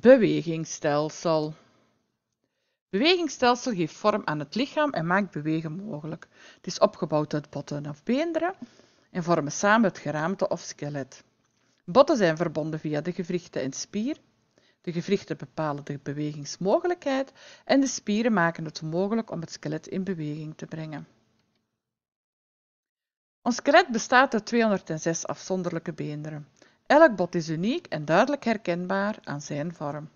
Bewegingsstelsel. Bewegingsstelsel geeft vorm aan het lichaam en maakt bewegen mogelijk. Het is opgebouwd uit botten of beenderen en vormen samen het geraamte of skelet. Botten zijn verbonden via de gewrichten en spier. De gewrichten bepalen de bewegingsmogelijkheid en de spieren maken het mogelijk om het skelet in beweging te brengen. Ons skelet bestaat uit 206 afzonderlijke beenderen. Elk bot is uniek en duidelijk herkenbaar aan zijn vorm.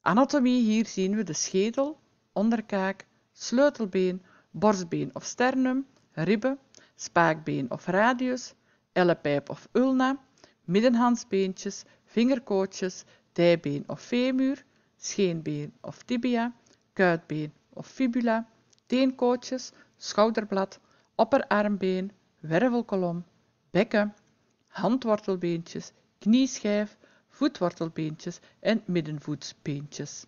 anatomie hier zien we de schedel, onderkaak, sleutelbeen, borstbeen of sternum, ribben, spaakbeen of radius, ellepijp of ulna, middenhandsbeentjes, vingerkootjes, dijbeen of femur, scheenbeen of tibia, kuitbeen of fibula, teenkootjes, schouderblad, opperarmbeen, wervelkolom, bekken, handwortelbeentjes, knieschijf, voetwortelbeentjes en middenvoetsbeentjes.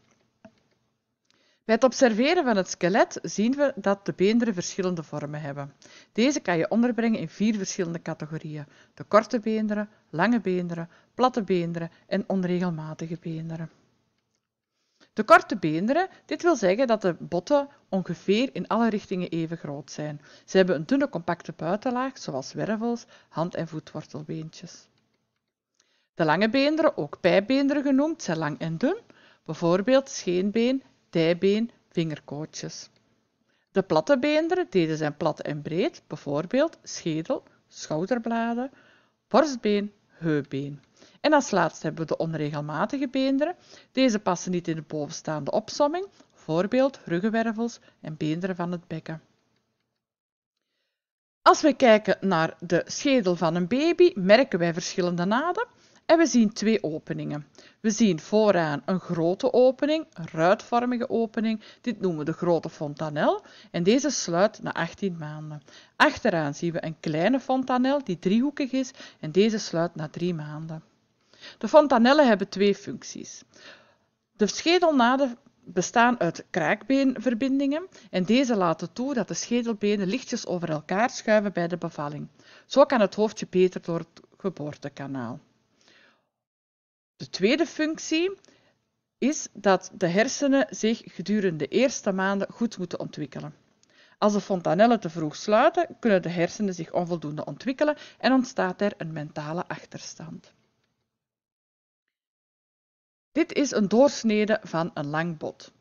Bij het observeren van het skelet zien we dat de beenderen verschillende vormen hebben. Deze kan je onderbrengen in vier verschillende categorieën: de korte beenderen, lange beenderen, platte beenderen en onregelmatige beenderen. De korte beenderen, dit wil zeggen dat de botten ongeveer in alle richtingen even groot zijn. Ze hebben een dunne compacte buitenlaag, zoals wervels, hand- en voetwortelbeentjes. De lange beenderen, ook pijbeenderen genoemd, zijn lang en dun, bijvoorbeeld scheenbeen, dijbeen, vingerkootjes. De platte beenderen, deze zijn plat en breed, bijvoorbeeld schedel, schouderbladen, borstbeen, heupbeen. En als laatste hebben we de onregelmatige beenderen. Deze passen niet in de bovenstaande opsomming, voorbeeld ruggenwervels en beenderen van het bekken. Als we kijken naar de schedel van een baby, merken wij verschillende naden en we zien twee openingen. We zien vooraan een grote opening, een ruitvormige opening, dit noemen we de grote fontanel, en deze sluit na 18 maanden. Achteraan zien we een kleine fontanel die driehoekig is en deze sluit na 3 maanden. De fontanellen hebben twee functies. De schedelnaden bestaan uit kraakbeenverbindingen en deze laten toe dat de schedelbenen lichtjes over elkaar schuiven bij de bevalling. Zo kan het hoofdje beter door het geboortekanaal. De tweede functie is dat de hersenen zich gedurende de eerste maanden goed moeten ontwikkelen. Als de fontanellen te vroeg sluiten, kunnen de hersenen zich onvoldoende ontwikkelen en ontstaat er een mentale achterstand. Dit is een doorsnede van een lang bot.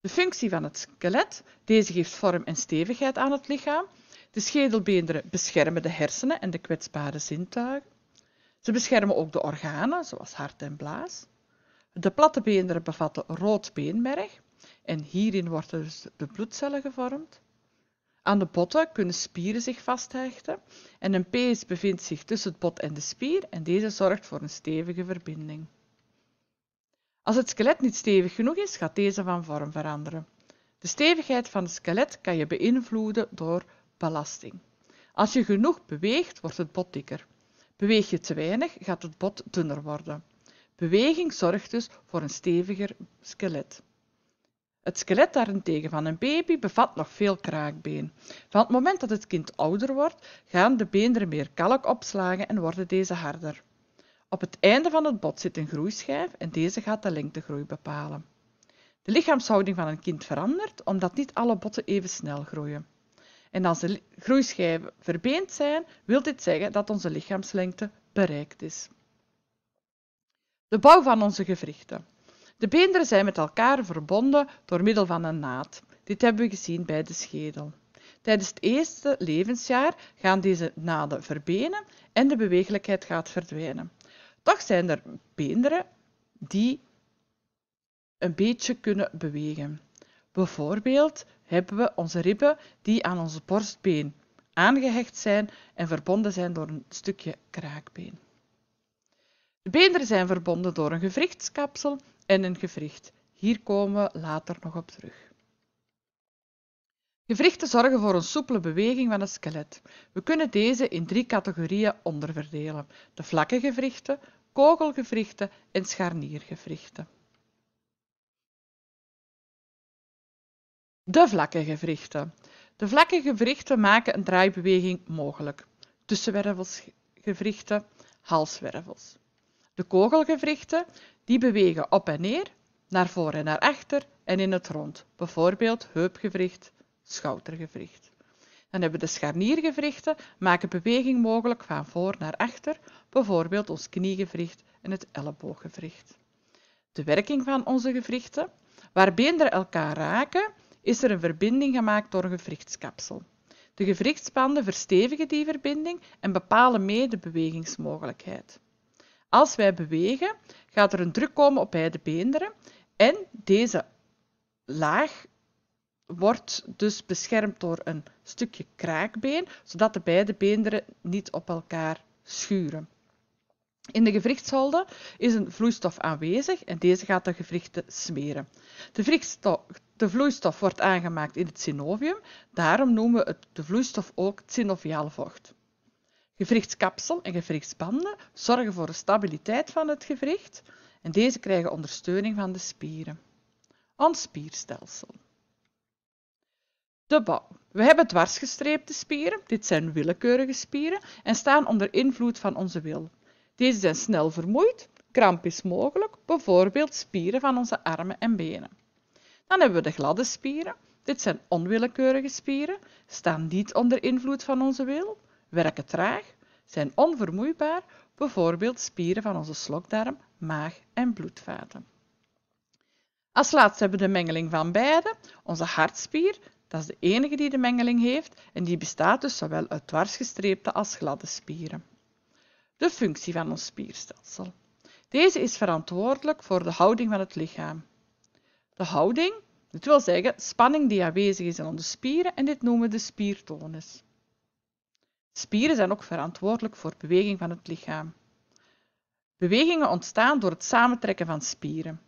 De functie van het skelet, deze geeft vorm en stevigheid aan het lichaam. De schedelbeenderen beschermen de hersenen en de kwetsbare zintuigen. Ze beschermen ook de organen, zoals hart en blaas. De platte beenderen bevatten rood beenmerg en hierin worden dus de bloedcellen gevormd. Aan de botten kunnen spieren zich vasthechten en een pees bevindt zich tussen het bot en de spier en deze zorgt voor een stevige verbinding. Als het skelet niet stevig genoeg is, gaat deze van vorm veranderen. De stevigheid van het skelet kan je beïnvloeden door belasting. Als je genoeg beweegt, wordt het bot dikker. Beweeg je te weinig, gaat het bot dunner worden. Beweging zorgt dus voor een steviger skelet. Het skelet daarentegen van een baby bevat nog veel kraakbeen. Van het moment dat het kind ouder wordt, gaan de beenderen meer kalk opslagen en worden deze harder. Op het einde van het bot zit een groeischijf en deze gaat de lengtegroei bepalen. De lichaamshouding van een kind verandert omdat niet alle botten even snel groeien. En als de groeischijven verbeend zijn, wil dit zeggen dat onze lichaamslengte bereikt is. De bouw van onze gewrichten. De beenderen zijn met elkaar verbonden door middel van een naad. Dit hebben we gezien bij de schedel. Tijdens het eerste levensjaar gaan deze naden verbenen en de bewegelijkheid gaat verdwijnen. Toch zijn er beenderen die een beetje kunnen bewegen. Bijvoorbeeld hebben we onze ribben die aan onze borstbeen aangehecht zijn en verbonden zijn door een stukje kraakbeen. De beenderen zijn verbonden door een gewrichtskapsel en een gewricht. Hier komen we later nog op terug. Gewrichten zorgen voor een soepele beweging van het skelet. We kunnen deze in drie categorieën onderverdelen: de vlakke gewrichten, kogelgewrichten en scharniergewrichten. De vlakke gewrichten. De vlakke gewrichten maken een draaibeweging mogelijk. Tussenwervelsgewrichten, halswervels. De kogelgewrichten die bewegen op en neer, naar voren en naar achter en in het rond. Bijvoorbeeld heupgewricht, schoudergewricht. Dan hebben we de scharniergewrichten, maken beweging mogelijk van voor naar achter, bijvoorbeeld ons kniegewricht en het ellebooggewricht. De werking van onze gewrichten, waar beenderen elkaar raken, is er een verbinding gemaakt door een gewrichtskapsel. De gewrichtspanden verstevigen die verbinding en bepalen mee de bewegingsmogelijkheid. Als wij bewegen, gaat er een druk komen op beide beenderen en deze laag wordt dus beschermd door een stukje kraakbeen, zodat de beide beenderen niet op elkaar schuren. In de gewrichtsholde is een vloeistof aanwezig en deze gaat de gewrichten smeren. De, de vloeistof wordt aangemaakt in het synovium, daarom noemen we het, de vloeistof ook synoviaal vocht. Gewrichtskapsel en gewrichtsbanden zorgen voor de stabiliteit van het gewricht en deze krijgen ondersteuning van de spieren. Ons spierstelsel. De bouw. We hebben dwarsgestreepte spieren, dit zijn willekeurige spieren, en staan onder invloed van onze wil. Deze zijn snel vermoeid, kramp is mogelijk, bijvoorbeeld spieren van onze armen en benen. Dan hebben we de gladde spieren, dit zijn onwillekeurige spieren, staan niet onder invloed van onze wil werken traag, zijn onvermoeibaar, bijvoorbeeld spieren van onze slokdarm, maag en bloedvaten. Als laatste hebben we de mengeling van beide. Onze hartspier, dat is de enige die de mengeling heeft en die bestaat dus zowel uit dwarsgestreepte als gladde spieren. De functie van ons spierstelsel. Deze is verantwoordelijk voor de houding van het lichaam. De houding, dat wil zeggen spanning die aanwezig is in onze spieren en dit noemen we de spiertonus. Spieren zijn ook verantwoordelijk voor beweging van het lichaam. Bewegingen ontstaan door het samentrekken van spieren.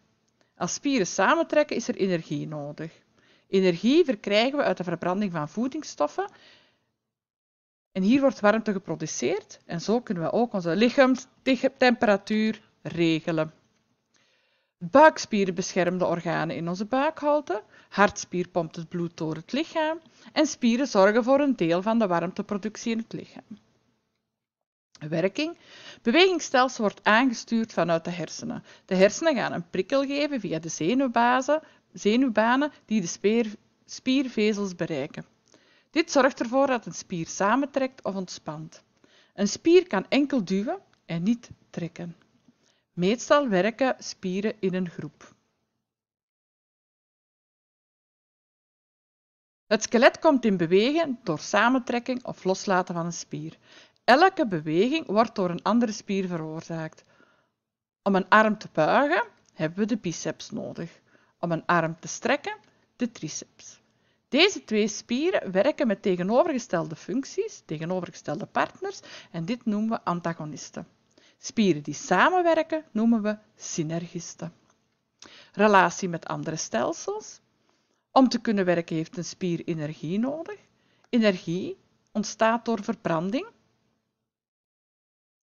Als spieren samentrekken is er energie nodig. Energie verkrijgen we uit de verbranding van voedingsstoffen. En hier wordt warmte geproduceerd en zo kunnen we ook onze lichaamstemperatuur regelen. Buikspieren beschermen de organen in onze buikholte, hartspier pompt het bloed door het lichaam en spieren zorgen voor een deel van de warmteproductie in het lichaam. Werking. Bewegingsstelsel wordt aangestuurd vanuit de hersenen. De hersenen gaan een prikkel geven via de zenuwbazen, zenuwbanen die de spiervezels bereiken. Dit zorgt ervoor dat een spier samentrekt of ontspant. Een spier kan enkel duwen en niet trekken. Meestal werken spieren in een groep. Het skelet komt in beweging door samentrekking of loslaten van een spier. Elke beweging wordt door een andere spier veroorzaakt. Om een arm te buigen hebben we de biceps nodig. Om een arm te strekken de triceps. Deze twee spieren werken met tegenovergestelde functies, tegenovergestelde partners en dit noemen we antagonisten. Spieren die samenwerken noemen we synergisten. Relatie met andere stelsels. Om te kunnen werken heeft een spier energie nodig. Energie ontstaat door verbranding.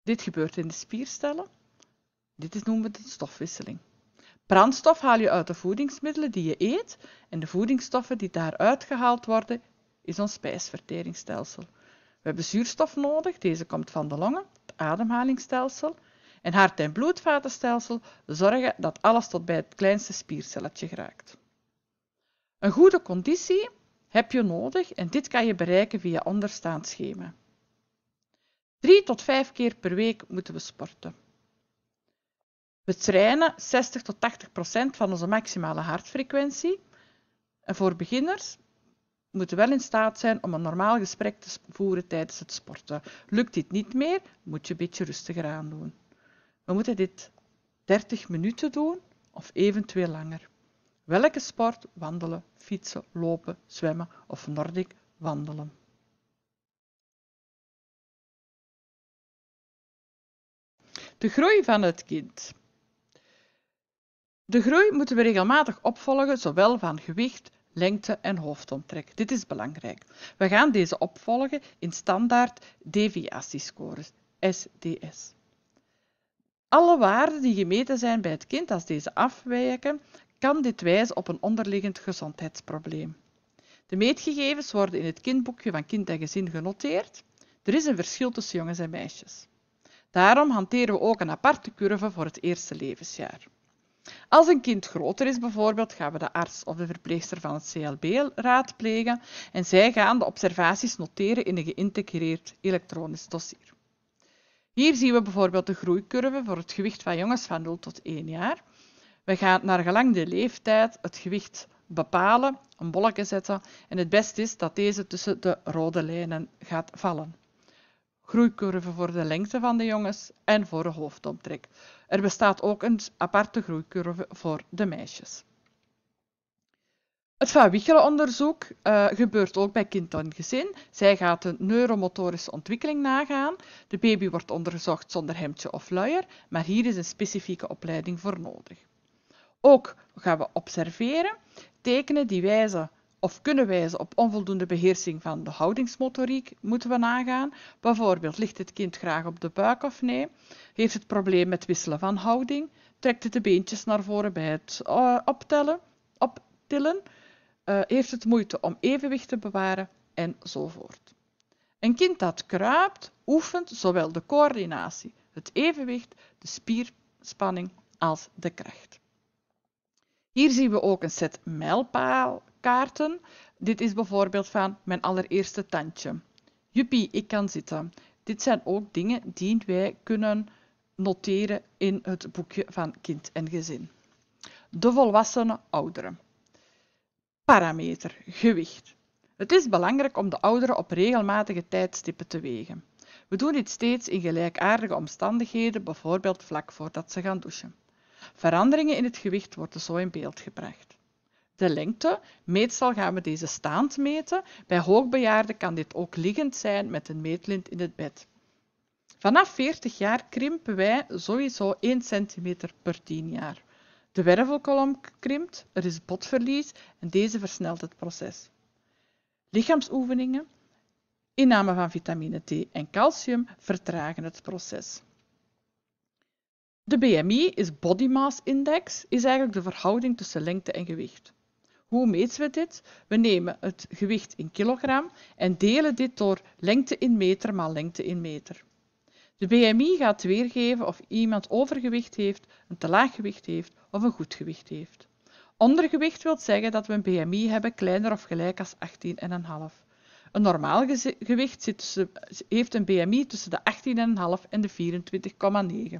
Dit gebeurt in de spiercellen. Dit noemen we de stofwisseling. Brandstof haal je uit de voedingsmiddelen die je eet en de voedingsstoffen die daaruit gehaald worden is ons spijsverteringsstelsel. We hebben zuurstof nodig, deze komt van de longen ademhalingsstelsel en hart- en bloedvatenstelsel zorgen dat alles tot bij het kleinste spiercelletje geraakt. Een goede conditie heb je nodig en dit kan je bereiken via onderstaand schema. Drie tot vijf keer per week moeten we sporten. We trainen 60 tot 80 procent van onze maximale hartfrequentie. En voor beginners moeten wel in staat zijn om een normaal gesprek te voeren tijdens het sporten. Lukt dit niet meer, moet je een beetje rustiger aan doen. We moeten dit 30 minuten doen of eventueel langer. Welke sport? Wandelen, fietsen, lopen, zwemmen of Nordic wandelen. De groei van het kind. De groei moeten we regelmatig opvolgen, zowel van gewicht, lengte en hoofdomtrek. Dit is belangrijk. We gaan deze opvolgen in standaard deviatiescores, SDS. Alle waarden die gemeten zijn bij het kind, als deze afwijken, kan dit wijzen op een onderliggend gezondheidsprobleem. De meetgegevens worden in het kindboekje van kind en gezin genoteerd. Er is een verschil tussen jongens en meisjes. Daarom hanteren we ook een aparte curve voor het eerste levensjaar. Als een kind groter is bijvoorbeeld, gaan we de arts of de verpleegster van het CLB raadplegen en zij gaan de observaties noteren in een geïntegreerd elektronisch dossier. Hier zien we bijvoorbeeld de groeicurve voor het gewicht van jongens van 0 tot 1 jaar. We gaan naar gelang de leeftijd het gewicht bepalen, een bolletje zetten en het beste is dat deze tussen de rode lijnen gaat vallen. Groeicurven voor de lengte van de jongens en voor de hoofdomtrek. Er bestaat ook een aparte groeicurve voor de meisjes. Het Van onderzoek eh, gebeurt ook bij kind en gezin. Zij gaat de neuromotorische ontwikkeling nagaan. De baby wordt onderzocht zonder hemdje of luier, maar hier is een specifieke opleiding voor nodig. Ook gaan we observeren, tekenen die wijzen of kunnen wijzen op onvoldoende beheersing van de houdingsmotoriek, moeten we nagaan. Bijvoorbeeld, ligt het kind graag op de buik of nee? Heeft het probleem met wisselen van houding? Trekt het de beentjes naar voren bij het eh, optellen, optillen? Eh, heeft het moeite om evenwicht te bewaren? Enzovoort. Een kind dat kruipt, oefent zowel de coördinatie, het evenwicht, de spierspanning als de kracht. Hier zien we ook een set mijlpaal kaarten. Dit is bijvoorbeeld van mijn allereerste tandje. Juppie, ik kan zitten. Dit zijn ook dingen die wij kunnen noteren in het boekje van kind en gezin. De volwassenen, ouderen. Parameter, gewicht. Het is belangrijk om de ouderen op regelmatige tijdstippen te wegen. We doen dit steeds in gelijkaardige omstandigheden, bijvoorbeeld vlak voordat ze gaan douchen. Veranderingen in het gewicht worden zo in beeld gebracht de lengte. Meestal gaan we deze staand meten. Bij hoogbejaarden kan dit ook liggend zijn met een meetlint in het bed. Vanaf 40 jaar krimpen wij sowieso 1 cm per 10 jaar. De wervelkolom krimpt, er is botverlies en deze versnelt het proces. Lichaamsoefeningen, inname van vitamine D en calcium vertragen het proces. De BMI is Body Mass Index, is eigenlijk de verhouding tussen lengte en gewicht. Hoe meten we dit? We nemen het gewicht in kilogram en delen dit door lengte in meter maal lengte in meter. De BMI gaat weergeven of iemand overgewicht heeft, een te laag gewicht heeft of een goed gewicht heeft. Ondergewicht wil zeggen dat we een BMI hebben kleiner of gelijk als 18,5. Een normaal gewicht heeft een BMI tussen de 18,5 en de 24,9.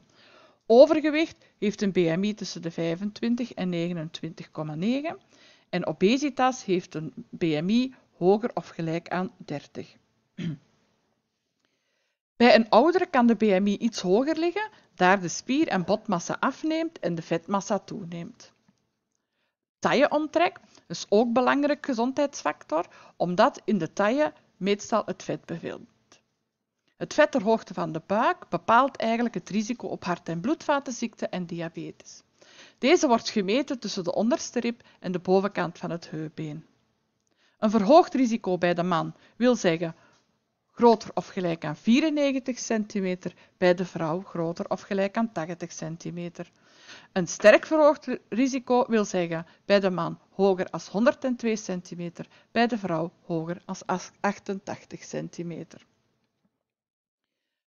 Overgewicht heeft een BMI tussen de 25 en 29,9 en obesitas heeft een BMI hoger of gelijk aan 30. Bij een oudere kan de BMI iets hoger liggen, daar de spier- en botmassa afneemt en de vetmassa toeneemt. Tailleomtrek is ook een belangrijk gezondheidsfactor, omdat in de taille meestal het vet bevindt. Het vet ter hoogte van de buik bepaalt eigenlijk het risico op hart- en bloedvatenziekten en diabetes. Deze wordt gemeten tussen de onderste rib en de bovenkant van het heupbeen. Een verhoogd risico bij de man wil zeggen groter of gelijk aan 94 cm, bij de vrouw groter of gelijk aan 80 cm. Een sterk verhoogd risico wil zeggen bij de man hoger als 102 cm, bij de vrouw hoger als 88 cm.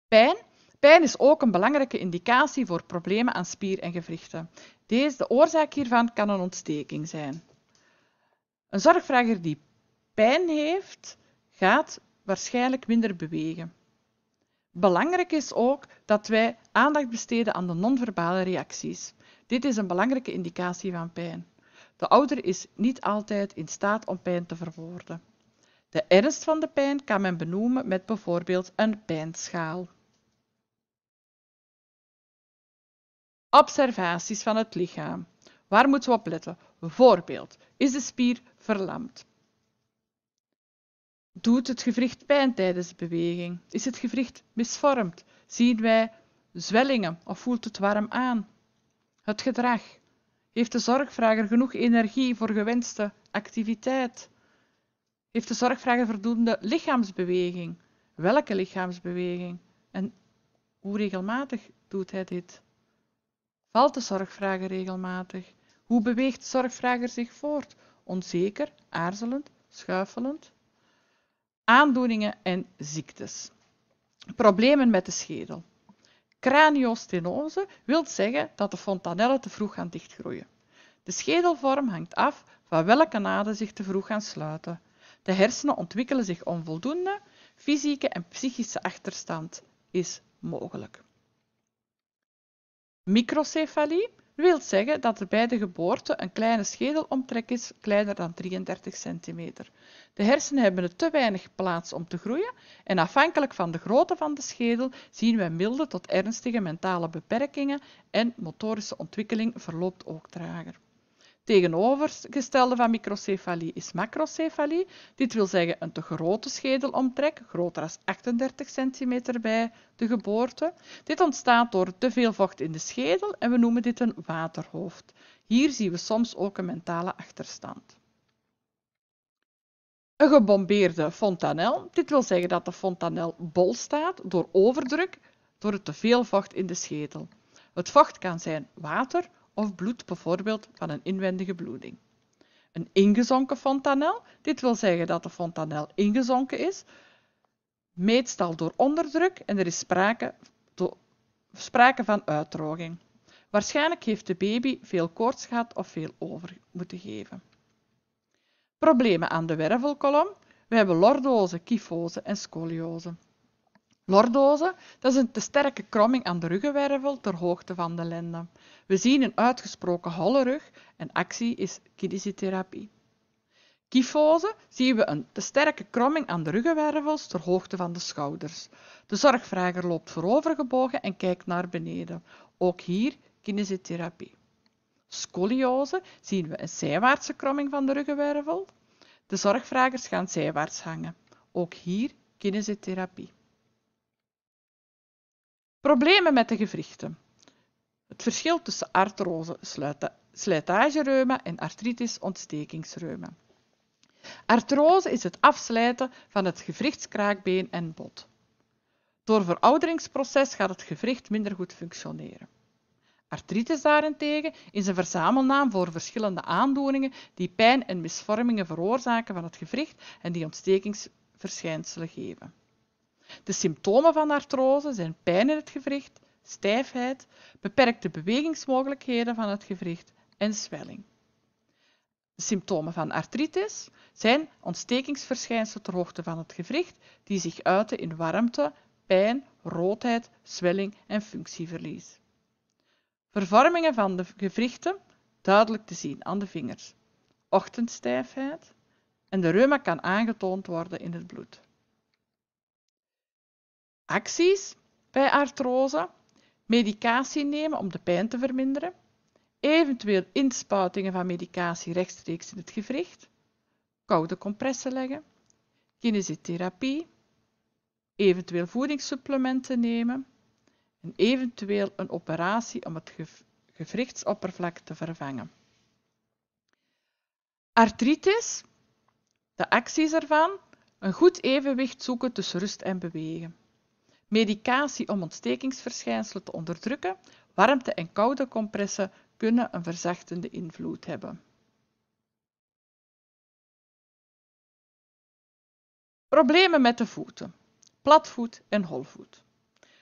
Pijn Pijn is ook een belangrijke indicatie voor problemen aan spier en gewrichten. Deze, de oorzaak hiervan kan een ontsteking zijn. Een zorgvrager die pijn heeft, gaat waarschijnlijk minder bewegen. Belangrijk is ook dat wij aandacht besteden aan de non-verbale reacties. Dit is een belangrijke indicatie van pijn. De ouder is niet altijd in staat om pijn te verwoorden. De ernst van de pijn kan men benoemen met bijvoorbeeld een pijnschaal. Observaties van het lichaam. Waar moeten we op letten? Bijvoorbeeld, is de spier verlamd? Doet het gewricht pijn tijdens de beweging? Is het gewricht misvormd? Zien wij zwellingen of voelt het warm aan? Het gedrag. Heeft de zorgvrager genoeg energie voor gewenste activiteit? Heeft de zorgvrager voldoende lichaamsbeweging? Welke lichaamsbeweging? En hoe regelmatig doet hij dit? Valt de zorgvrager regelmatig? Hoe beweegt de zorgvrager zich voort? Onzeker, aarzelend, schuifelend? Aandoeningen en ziektes. Problemen met de schedel. Craniostenose wil zeggen dat de fontanellen te vroeg gaan dichtgroeien. De schedelvorm hangt af van welke naden zich te vroeg gaan sluiten. De hersenen ontwikkelen zich onvoldoende, fysieke en psychische achterstand is mogelijk. Microcefalie wil zeggen dat er bij de geboorte een kleine schedelomtrek is, kleiner dan 33 centimeter. De hersenen hebben te weinig plaats om te groeien en afhankelijk van de grootte van de schedel zien we milde tot ernstige mentale beperkingen en motorische ontwikkeling verloopt ook trager. Tegenovergestelde van microcefalie is macrocefalie. Dit wil zeggen een te grote schedelomtrek, groter dan 38 centimeter bij de geboorte. Dit ontstaat door te veel vocht in de schedel en we noemen dit een waterhoofd. Hier zien we soms ook een mentale achterstand. Een gebombeerde fontanel. Dit wil zeggen dat de fontanel bol staat door overdruk, door het te veel vocht in de schedel. Het vocht kan zijn water, of bloed bijvoorbeeld van een inwendige bloeding. Een ingezonken fontanel, dit wil zeggen dat de fontanel ingezonken is, meestal door onderdruk en er is sprake, van uitdroging. Waarschijnlijk heeft de baby veel koorts gehad of veel over moeten geven. Problemen aan de wervelkolom. We hebben lordose, kyfose en scoliose. Lordose, dat is een te sterke kromming aan de ruggenwervel ter hoogte van de lenden. We zien een uitgesproken holle rug en actie is kinesitherapie. Kyfose zien we een te sterke kromming aan de ruggenwervels ter hoogte van de schouders. De zorgvrager loopt voorovergebogen en kijkt naar beneden. Ook hier kinesitherapie. Scoliose zien we een zijwaartse kromming van de ruggenwervel. De zorgvragers gaan zijwaarts hangen. Ook hier kinesitherapie. Problemen met de gewrichten. Het verschil tussen artrose, slijtagereuma en artritis, ontstekingsreuma. Artrose is het afslijten van het gewrichtskraakbeen en bot. Door verouderingsproces gaat het gewricht minder goed functioneren. Artritis daarentegen is een verzamelnaam voor verschillende aandoeningen die pijn en misvormingen veroorzaken van het gewricht en die ontstekingsverschijnselen geven. De symptomen van artrose zijn pijn in het gewricht, stijfheid, beperkte bewegingsmogelijkheden van het gewricht en zwelling. De symptomen van artritis zijn ontstekingsverschijnselen ter hoogte van het gewricht die zich uiten in warmte, pijn, roodheid, zwelling en functieverlies. Vervormingen van de gewrichten duidelijk te zien aan de vingers. Ochtendstijfheid en de reuma kan aangetoond worden in het bloed acties bij artrose, medicatie nemen om de pijn te verminderen, eventueel inspuitingen van medicatie rechtstreeks in het gewricht, koude compressen leggen, kinesitherapie, eventueel voedingssupplementen nemen en eventueel een operatie om het gewrichtsoppervlak te vervangen. Artritis, de acties ervan, een goed evenwicht zoeken tussen rust en bewegen. Medicatie om ontstekingsverschijnselen te onderdrukken, warmte- en koude compressen kunnen een verzachtende invloed hebben. Problemen met de voeten. Platvoet en holvoet.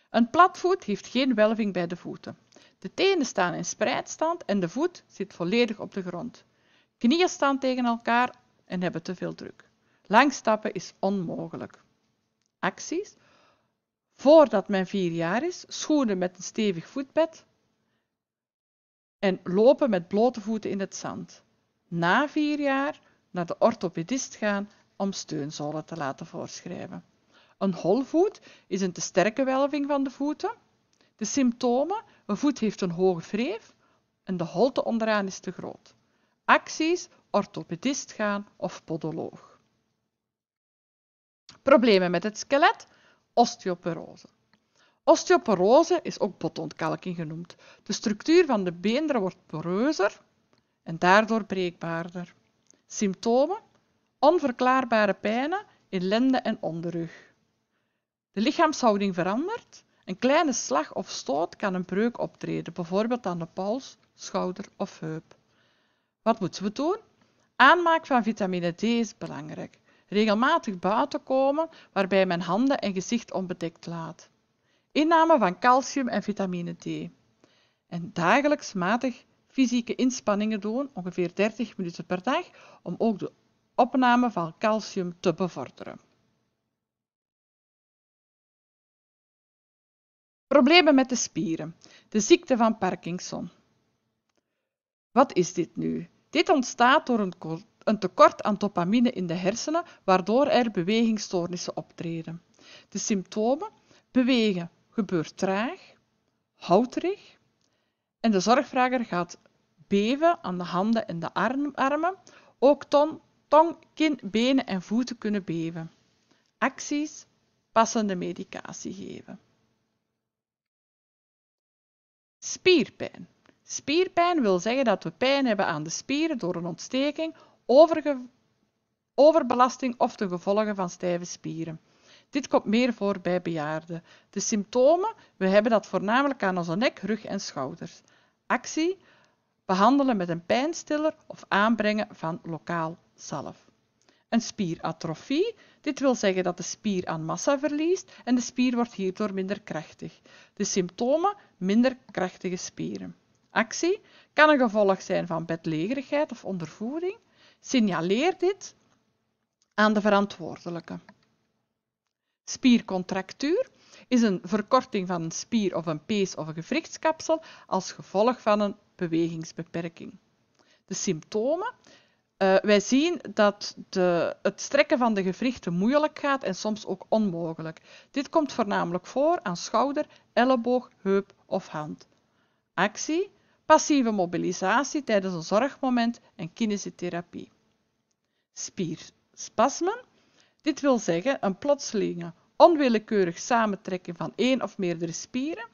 Een platvoet heeft geen welving bij de voeten. De tenen staan in spreidstand en de voet zit volledig op de grond. Knieën staan tegen elkaar en hebben te veel druk. Lang stappen is onmogelijk. Acties voordat men vier jaar is, schoenen met een stevig voetbed en lopen met blote voeten in het zand. Na vier jaar naar de orthopedist gaan om steunzolen te laten voorschrijven. Een holvoet is een te sterke welving van de voeten. De symptomen, een voet heeft een hoge wreef en de holte onderaan is te groot. Acties, orthopedist gaan of podoloog. Problemen met het skelet, osteoporose. Osteoporose is ook botontkalking genoemd. De structuur van de beenderen wordt poreuzer en daardoor breekbaarder. Symptomen? Onverklaarbare pijnen in lenden en onderrug. De lichaamshouding verandert. Een kleine slag of stoot kan een breuk optreden, bijvoorbeeld aan de pols, schouder of heup. Wat moeten we doen? Aanmaak van vitamine D is belangrijk regelmatig buiten komen waarbij men handen en gezicht onbedekt laat. Inname van calcium en vitamine D. En dagelijks matig fysieke inspanningen doen, ongeveer 30 minuten per dag, om ook de opname van calcium te bevorderen. Problemen met de spieren. De ziekte van Parkinson. Wat is dit nu? Dit ontstaat door een een tekort aan dopamine in de hersenen, waardoor er bewegingsstoornissen optreden. De symptomen bewegen gebeurt traag, houterig en de zorgvrager gaat beven aan de handen en de armen. Ook tong, kin, benen en voeten kunnen beven. Acties, passende medicatie geven. Spierpijn. Spierpijn wil zeggen dat we pijn hebben aan de spieren door een ontsteking overbelasting of de gevolgen van stijve spieren. Dit komt meer voor bij bejaarden. De symptomen, we hebben dat voornamelijk aan onze nek, rug en schouders. Actie, behandelen met een pijnstiller of aanbrengen van lokaal zalf. Een spieratrofie, dit wil zeggen dat de spier aan massa verliest en de spier wordt hierdoor minder krachtig. De symptomen, minder krachtige spieren. Actie kan een gevolg zijn van bedlegerigheid of ondervoeding. Signaleer dit aan de verantwoordelijke. Spiercontractuur is een verkorting van een spier of een pees of een gewrichtskapsel als gevolg van een bewegingsbeperking. De symptomen. Eh, wij zien dat de, het strekken van de gewrichten moeilijk gaat en soms ook onmogelijk. Dit komt voornamelijk voor aan schouder, elleboog, heup of hand. Actie passieve mobilisatie tijdens een zorgmoment en kinesiotherapie. Spierspasmen. Dit wil zeggen een plotselinge, onwillekeurig samentrekken van één of meerdere spieren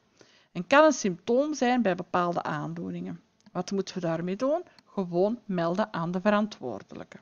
en kan een symptoom zijn bij bepaalde aandoeningen. Wat moeten we daarmee doen? Gewoon melden aan de verantwoordelijke.